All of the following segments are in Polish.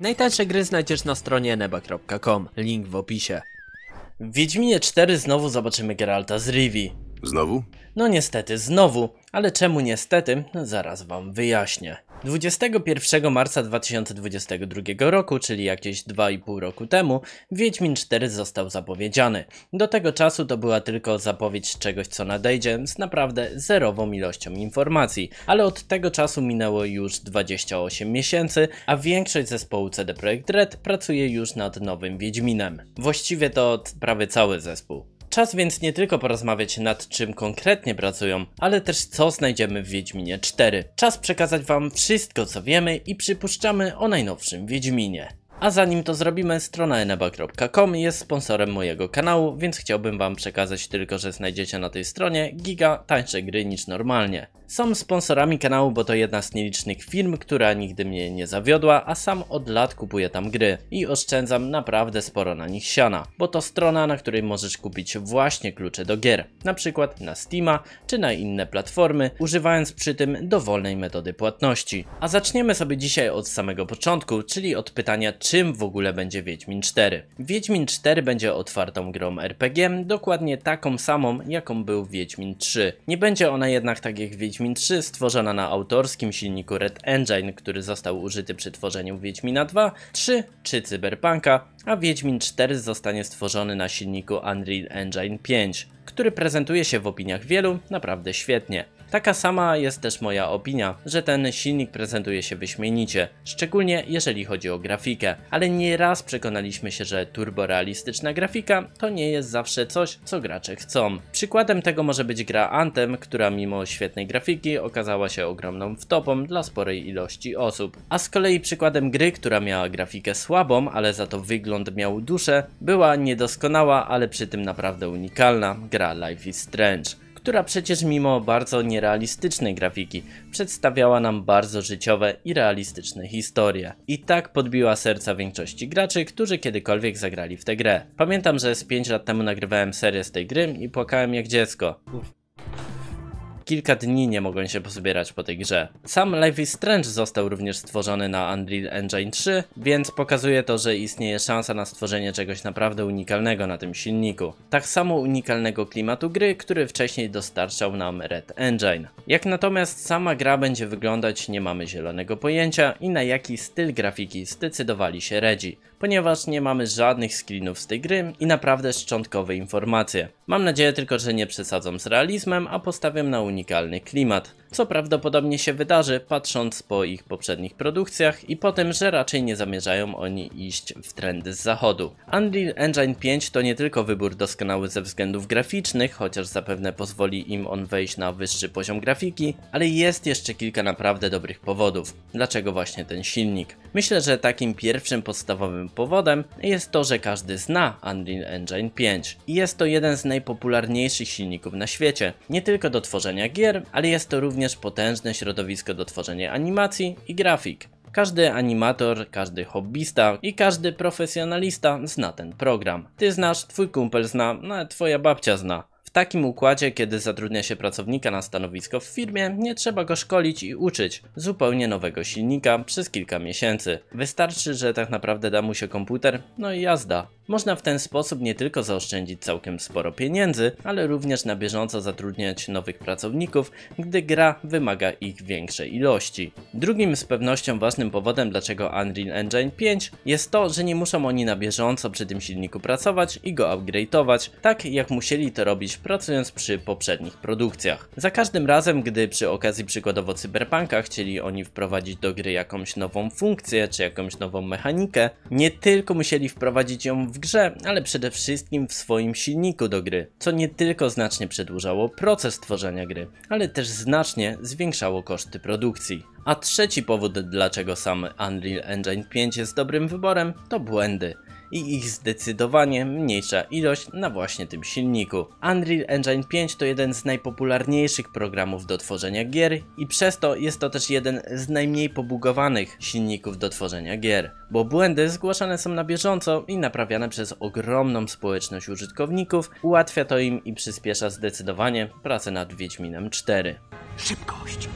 Najtańsze gry znajdziesz na stronie neba.com, link w opisie. W Wiedźminie 4 znowu zobaczymy Geralta z Rivi. Znowu? No niestety, znowu. Ale czemu niestety? No zaraz wam wyjaśnię. 21 marca 2022 roku, czyli jakieś 2,5 roku temu, Wiedźmin 4 został zapowiedziany. Do tego czasu to była tylko zapowiedź czegoś, co nadejdzie z naprawdę zerową ilością informacji, ale od tego czasu minęło już 28 miesięcy, a większość zespołu CD Projekt Red pracuje już nad nowym Wiedźminem. Właściwie to prawie cały zespół. Czas więc nie tylko porozmawiać nad czym konkretnie pracują, ale też co znajdziemy w Wiedźminie 4. Czas przekazać wam wszystko co wiemy i przypuszczamy o najnowszym Wiedźminie. A zanim to zrobimy, strona eneba.com jest sponsorem mojego kanału, więc chciałbym wam przekazać tylko, że znajdziecie na tej stronie giga tańsze gry niż normalnie. Są sponsorami kanału, bo to jedna z nielicznych firm, która nigdy mnie nie zawiodła, a sam od lat kupuję tam gry i oszczędzam naprawdę sporo na nich siana, bo to strona, na której możesz kupić właśnie klucze do gier, na przykład na Steama czy na inne platformy, używając przy tym dowolnej metody płatności. A zaczniemy sobie dzisiaj od samego początku, czyli od pytania czym w ogóle będzie Wiedźmin 4. Wiedźmin 4 będzie otwartą grą RPG, dokładnie taką samą jaką był Wiedźmin 3. Nie będzie ona jednak tak jak Wiedźmin Wiedźmin 3 stworzona na autorskim silniku Red Engine, który został użyty przy tworzeniu Wiedźmina 2, 3 czy Cyberpunka, a Wiedźmin 4 zostanie stworzony na silniku Unreal Engine 5, który prezentuje się w opiniach wielu naprawdę świetnie. Taka sama jest też moja opinia, że ten silnik prezentuje się wyśmienicie, szczególnie jeżeli chodzi o grafikę, ale nie raz przekonaliśmy się, że turborealistyczna grafika to nie jest zawsze coś, co gracze chcą. Przykładem tego może być gra Anthem, która mimo świetnej grafiki okazała się ogromną wtopą dla sporej ilości osób. A z kolei przykładem gry, która miała grafikę słabą, ale za to wygląd wygląd miał duszę, była niedoskonała, ale przy tym naprawdę unikalna gra Life is Strange która przecież mimo bardzo nierealistycznej grafiki przedstawiała nam bardzo życiowe i realistyczne historie. I tak podbiła serca większości graczy, którzy kiedykolwiek zagrali w tę grę. Pamiętam, że z 5 lat temu nagrywałem serię z tej gry i płakałem jak dziecko kilka dni nie mogłem się pozbierać po tej grze. Sam Life is Strange został również stworzony na Unreal Engine 3, więc pokazuje to, że istnieje szansa na stworzenie czegoś naprawdę unikalnego na tym silniku. Tak samo unikalnego klimatu gry, który wcześniej dostarczał nam Red Engine. Jak natomiast sama gra będzie wyglądać nie mamy zielonego pojęcia i na jaki styl grafiki zdecydowali się Redzi, ponieważ nie mamy żadnych screenów z tej gry i naprawdę szczątkowe informacje. Mam nadzieję tylko, że nie przesadzą z realizmem, a postawią na unikalny klimat co prawdopodobnie się wydarzy, patrząc po ich poprzednich produkcjach i po tym, że raczej nie zamierzają oni iść w trendy z zachodu. Unreal Engine 5 to nie tylko wybór doskonały ze względów graficznych, chociaż zapewne pozwoli im on wejść na wyższy poziom grafiki, ale jest jeszcze kilka naprawdę dobrych powodów, dlaczego właśnie ten silnik. Myślę, że takim pierwszym podstawowym powodem jest to, że każdy zna Unreal Engine 5 i jest to jeden z najpopularniejszych silników na świecie, nie tylko do tworzenia gier, ale jest to również również potężne środowisko do tworzenia animacji i grafik. Każdy animator, każdy hobbysta i każdy profesjonalista zna ten program. Ty znasz, twój kumpel zna, no, twoja babcia zna takim układzie, kiedy zatrudnia się pracownika na stanowisko w firmie, nie trzeba go szkolić i uczyć zupełnie nowego silnika przez kilka miesięcy. Wystarczy, że tak naprawdę da mu się komputer, no i jazda. Można w ten sposób nie tylko zaoszczędzić całkiem sporo pieniędzy, ale również na bieżąco zatrudniać nowych pracowników, gdy gra wymaga ich większej ilości. Drugim z pewnością ważnym powodem, dlaczego Unreal Engine 5 jest to, że nie muszą oni na bieżąco przy tym silniku pracować i go upgrade'ować, tak jak musieli to robić pracując przy poprzednich produkcjach. Za każdym razem, gdy przy okazji przykładowo Cyberpunka chcieli oni wprowadzić do gry jakąś nową funkcję czy jakąś nową mechanikę, nie tylko musieli wprowadzić ją w grze, ale przede wszystkim w swoim silniku do gry, co nie tylko znacznie przedłużało proces tworzenia gry, ale też znacznie zwiększało koszty produkcji. A trzeci powód, dlaczego sam Unreal Engine 5 jest dobrym wyborem, to błędy i ich zdecydowanie mniejsza ilość na właśnie tym silniku. Unreal Engine 5 to jeden z najpopularniejszych programów do tworzenia gier i przez to jest to też jeden z najmniej pobugowanych silników do tworzenia gier, bo błędy zgłaszane są na bieżąco i naprawiane przez ogromną społeczność użytkowników, ułatwia to im i przyspiesza zdecydowanie pracę nad Wiedźminem 4. Szybkość.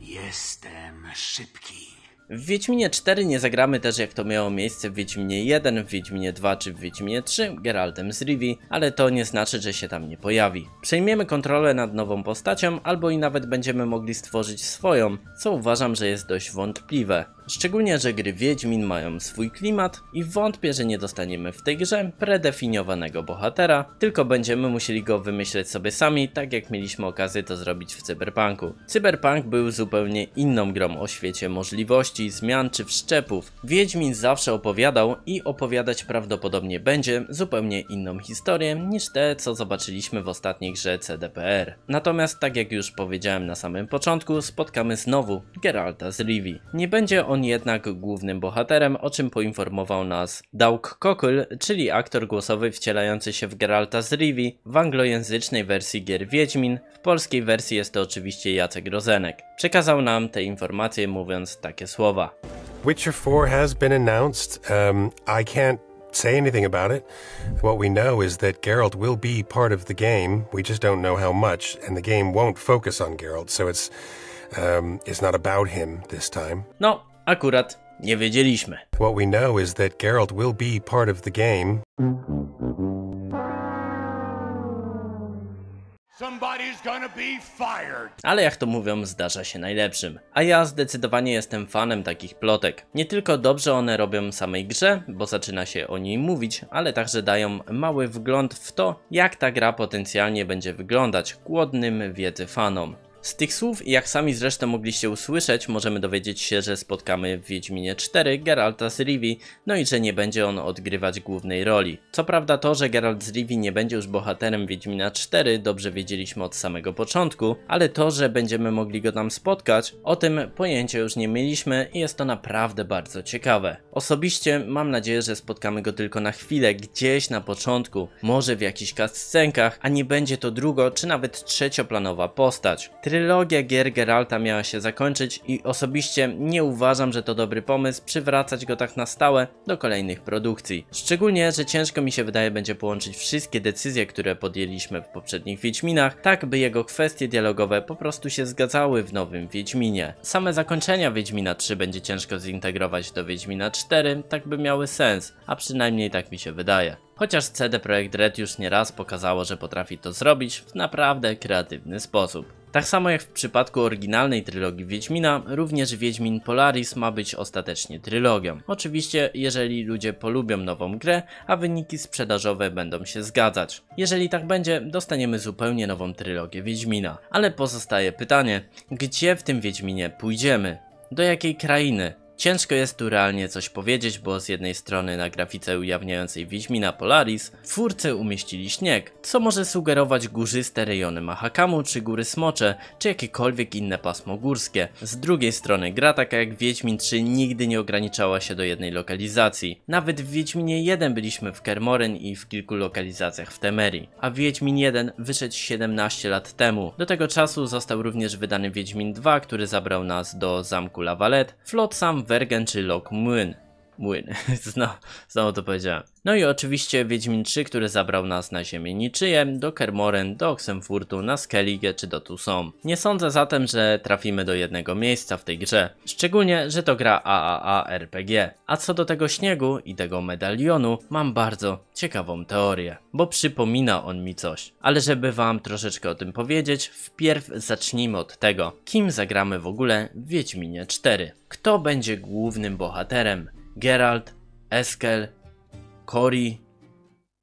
Jestem szybki. W Wiedźminie 4 nie zagramy też jak to miało miejsce w Wiedźminie 1, w Wiedźminie 2 czy w Wiedźminie 3 Geraltem z Rivi, ale to nie znaczy, że się tam nie pojawi. Przejmiemy kontrolę nad nową postacią albo i nawet będziemy mogli stworzyć swoją, co uważam, że jest dość wątpliwe. Szczególnie, że gry Wiedźmin mają swój klimat i wątpię, że nie dostaniemy w tej grze predefiniowanego bohatera, tylko będziemy musieli go wymyśleć sobie sami, tak jak mieliśmy okazję to zrobić w Cyberpunku. Cyberpunk był zupełnie inną grą o świecie możliwości, zmian czy wszczepów. Wiedźmin zawsze opowiadał i opowiadać prawdopodobnie będzie zupełnie inną historię niż te, co zobaczyliśmy w ostatniej grze CDPR. Natomiast, tak jak już powiedziałem na samym początku, spotkamy znowu Geralta z Rivi. Nie będzie on jednak głównym bohaterem, o czym poinformował nas Doug Kokul, czyli aktor głosowy wcielający się w Geralta z Rivii w anglojęzycznej wersji gier Wiedźmin, w polskiej wersji jest to oczywiście Jacek Rozenek. Przekazał nam te informacje mówiąc takie słowa. Witcher 4 has been announced. Um, I can't say anything about it. What we know is that Geralt will be part of the game. We just don't know how much, and the game won't focus on Geralt, so it's um, it's not about him this time. No, Akurat nie wiedzieliśmy. What we know is that Geralt will be part of the game. Ale jak to mówią, zdarza się najlepszym. A ja zdecydowanie jestem fanem takich plotek. Nie tylko dobrze one robią samej grze, bo zaczyna się o niej mówić, ale także dają mały wgląd w to, jak ta gra potencjalnie będzie wyglądać głodnym wiedzy fanom. Z tych słów, jak sami zresztą mogliście usłyszeć, możemy dowiedzieć się, że spotkamy w Wiedźminie 4 Geralta z Rivi, no i że nie będzie on odgrywać głównej roli. Co prawda to, że Geralt z Rivi nie będzie już bohaterem Wiedźmina 4 dobrze wiedzieliśmy od samego początku, ale to, że będziemy mogli go tam spotkać, o tym pojęcia już nie mieliśmy i jest to naprawdę bardzo ciekawe. Osobiście mam nadzieję, że spotkamy go tylko na chwilę, gdzieś na początku, może w jakichś cutscenkach, a nie będzie to drugo czy nawet trzecioplanowa postać Trylogia gier Geralta miała się zakończyć i osobiście nie uważam, że to dobry pomysł przywracać go tak na stałe do kolejnych produkcji. Szczególnie, że ciężko mi się wydaje będzie połączyć wszystkie decyzje, które podjęliśmy w poprzednich Wiedźminach, tak by jego kwestie dialogowe po prostu się zgadzały w nowym Wiedźminie. Same zakończenia Wiedźmina 3 będzie ciężko zintegrować do Wiedźmina 4, tak by miały sens, a przynajmniej tak mi się wydaje. Chociaż CD Projekt Red już nieraz pokazało, że potrafi to zrobić w naprawdę kreatywny sposób. Tak samo jak w przypadku oryginalnej trylogii Wiedźmina, również Wiedźmin Polaris ma być ostatecznie trylogią. Oczywiście, jeżeli ludzie polubią nową grę, a wyniki sprzedażowe będą się zgadzać. Jeżeli tak będzie, dostaniemy zupełnie nową trylogię Wiedźmina. Ale pozostaje pytanie, gdzie w tym Wiedźminie pójdziemy? Do jakiej krainy? Ciężko jest tu realnie coś powiedzieć, bo z jednej strony na grafice ujawniającej Wiedźmina Polaris twórcy furce umieścili śnieg, co może sugerować górzyste rejony Mahakamu czy Góry Smocze, czy jakiekolwiek inne pasmo górskie. Z drugiej strony gra taka jak Wiedźmin 3 nigdy nie ograniczała się do jednej lokalizacji. Nawet w Wiedźminie 1 byliśmy w Kermoren i w kilku lokalizacjach w Temerii, a Wiedźmin 1 wyszedł 17 lat temu. Do tego czasu został również wydany Wiedźmin 2, który zabrał nas do zamku Lavalette. Flot sam Lotwergen czy Lokmłyn młyn. Znowu, znowu to powiedziałem. No i oczywiście Wiedźmin 3, który zabrał nas na ziemię niczyje, do Kermoren, do Oxenfurtu, na Skellige czy do Tucson. Nie sądzę zatem, że trafimy do jednego miejsca w tej grze. Szczególnie, że to gra AAA RPG. A co do tego śniegu i tego medalionu, mam bardzo ciekawą teorię. Bo przypomina on mi coś. Ale żeby wam troszeczkę o tym powiedzieć, wpierw zacznijmy od tego, kim zagramy w ogóle w Wiedźminie 4. Kto będzie głównym bohaterem? Geralt, Eskel, Cory,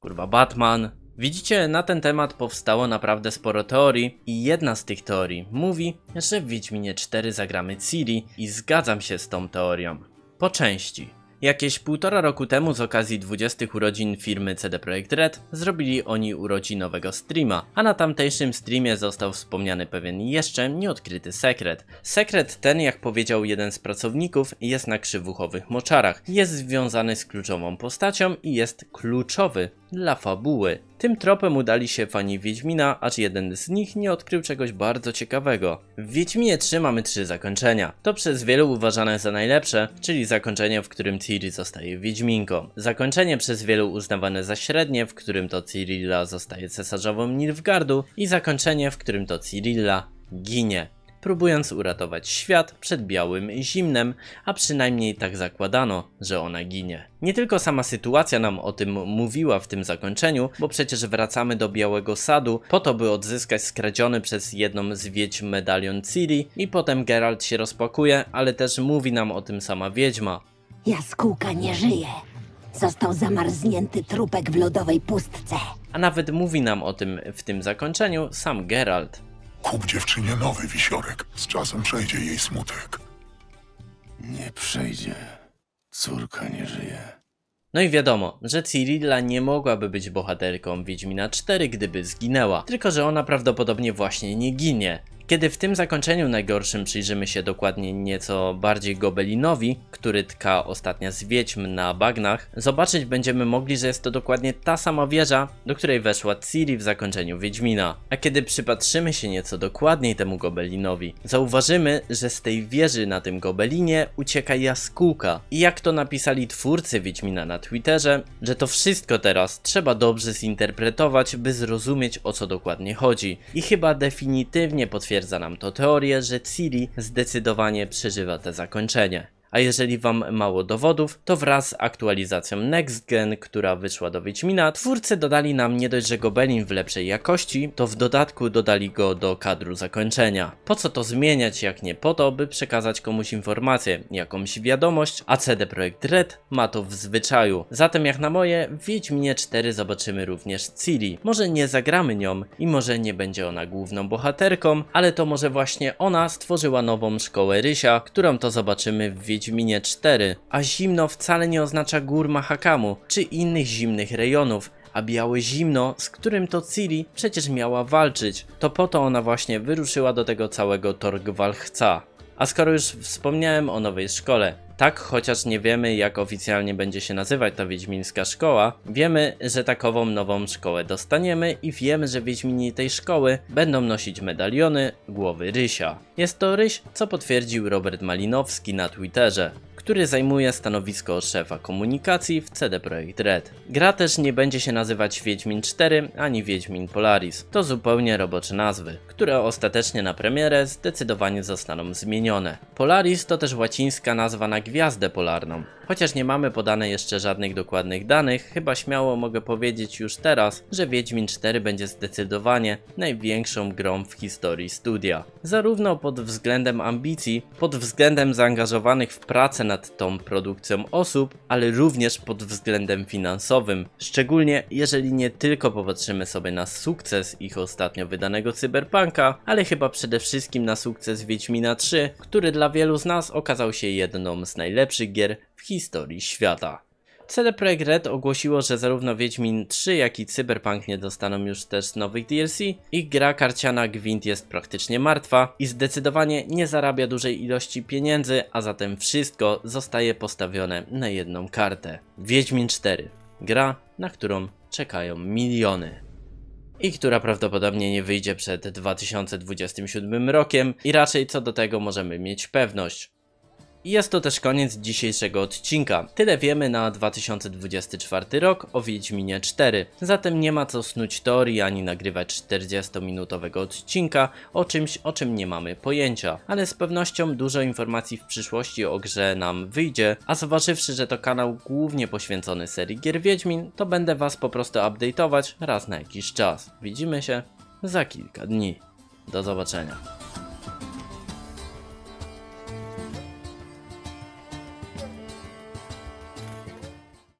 kurwa Batman. Widzicie, na ten temat powstało naprawdę sporo teorii i jedna z tych teorii mówi, że w Wiedźminie 4 zagramy Ciri i zgadzam się z tą teorią. Po części. Jakieś półtora roku temu z okazji 20 urodzin firmy CD Projekt Red zrobili oni urodzinowego streama, a na tamtejszym streamie został wspomniany pewien jeszcze nieodkryty sekret. Sekret ten, jak powiedział jeden z pracowników, jest na krzywuchowych moczarach, jest związany z kluczową postacią i jest kluczowy dla fabuły. Tym tropem udali się fani Wiedźmina, aż jeden z nich nie odkrył czegoś bardzo ciekawego. W Wiedźminie 3 mamy trzy zakończenia. To przez wielu uważane za najlepsze, czyli zakończenie, w którym Ciri zostaje Wiedźminką. Zakończenie przez wielu uznawane za średnie, w którym to Cirilla zostaje cesarzową Nilfgardu i zakończenie, w którym to Cirilla ginie próbując uratować świat przed białym zimnem, a przynajmniej tak zakładano, że ona ginie. Nie tylko sama sytuacja nam o tym mówiła w tym zakończeniu, bo przecież wracamy do Białego Sadu po to, by odzyskać skradziony przez jedną z wiedźm medalion Ciri i potem Geralt się rozpakuje, ale też mówi nam o tym sama wiedźma. Jaskółka nie żyje. Został zamarznięty trupek w lodowej pustce. A nawet mówi nam o tym w tym zakończeniu sam Geralt. Kup dziewczynie nowy wisiorek. Z czasem przejdzie jej smutek. Nie przejdzie. Córka nie żyje. No i wiadomo, że Cirilla nie mogłaby być bohaterką Wiedźmina 4, gdyby zginęła. Tylko, że ona prawdopodobnie właśnie nie ginie. Kiedy w tym zakończeniu najgorszym przyjrzymy się dokładnie nieco bardziej gobelinowi, który tka ostatnia z wiedźm na bagnach, zobaczyć będziemy mogli, że jest to dokładnie ta sama wieża, do której weszła Ciri w zakończeniu Wiedźmina. A kiedy przypatrzymy się nieco dokładniej temu gobelinowi, zauważymy, że z tej wieży na tym gobelinie ucieka jaskółka. I jak to napisali twórcy Wiedźmina na Twitterze, że to wszystko teraz trzeba dobrze zinterpretować, by zrozumieć o co dokładnie chodzi. I chyba definitywnie potwierdza potwierdza nam to teorię, że Ciri zdecydowanie przeżywa te zakończenie. A jeżeli wam mało dowodów, to wraz z aktualizacją Next Gen, która wyszła do Wiedźmina, twórcy dodali nam nie dość, że Gobelin w lepszej jakości, to w dodatku dodali go do kadru zakończenia. Po co to zmieniać, jak nie po to, by przekazać komuś informację, jakąś wiadomość, a CD Projekt Red ma to w zwyczaju. Zatem jak na moje, w Wiedźminie 4 zobaczymy również Ciri. Może nie zagramy nią i może nie będzie ona główną bohaterką, ale to może właśnie ona stworzyła nową szkołę Rysia, którą to zobaczymy w Wiedźminie Wiedźminie 4, a zimno wcale nie oznacza gór Mahakamu czy innych zimnych rejonów, a białe zimno, z którym to Ciri przecież miała walczyć. To po to ona właśnie wyruszyła do tego całego Torgwalchca. A skoro już wspomniałem o nowej szkole, tak, chociaż nie wiemy jak oficjalnie będzie się nazywać ta Wiedźmińska Szkoła, wiemy, że takową nową szkołę dostaniemy i wiemy, że Wiedźmini tej szkoły będą nosić medaliony głowy Rysia. Jest to Ryś, co potwierdził Robert Malinowski na Twitterze który zajmuje stanowisko szefa komunikacji w CD Projekt Red. Gra też nie będzie się nazywać Wiedźmin 4 ani Wiedźmin Polaris. To zupełnie robocze nazwy, które ostatecznie na premierę zdecydowanie zostaną zmienione. Polaris to też łacińska nazwa na gwiazdę polarną. Chociaż nie mamy podane jeszcze żadnych dokładnych danych, chyba śmiało mogę powiedzieć już teraz, że Wiedźmin 4 będzie zdecydowanie największą grą w historii studia. Zarówno pod względem ambicji, pod względem zaangażowanych w pracę nad tą produkcją osób, ale również pod względem finansowym. Szczególnie jeżeli nie tylko popatrzymy sobie na sukces ich ostatnio wydanego cyberpunka, ale chyba przede wszystkim na sukces Wiedźmina 3, który dla dla wielu z nas okazał się jedną z najlepszych gier w historii świata. CD Projekt Red ogłosiło, że zarówno Wiedźmin 3, jak i Cyberpunk nie dostaną już też nowych DLC. Ich gra karciana Gwint jest praktycznie martwa i zdecydowanie nie zarabia dużej ilości pieniędzy, a zatem wszystko zostaje postawione na jedną kartę. Wiedźmin 4. Gra, na którą czekają miliony i która prawdopodobnie nie wyjdzie przed 2027 rokiem i raczej co do tego możemy mieć pewność. I jest to też koniec dzisiejszego odcinka. Tyle wiemy na 2024 rok o Wiedźminie 4. Zatem nie ma co snuć teorii ani nagrywać 40-minutowego odcinka o czymś, o czym nie mamy pojęcia. Ale z pewnością dużo informacji w przyszłości o grze nam wyjdzie, a zważywszy, że to kanał głównie poświęcony serii gier Wiedźmin, to będę was po prostu update'ować raz na jakiś czas. Widzimy się za kilka dni. Do zobaczenia.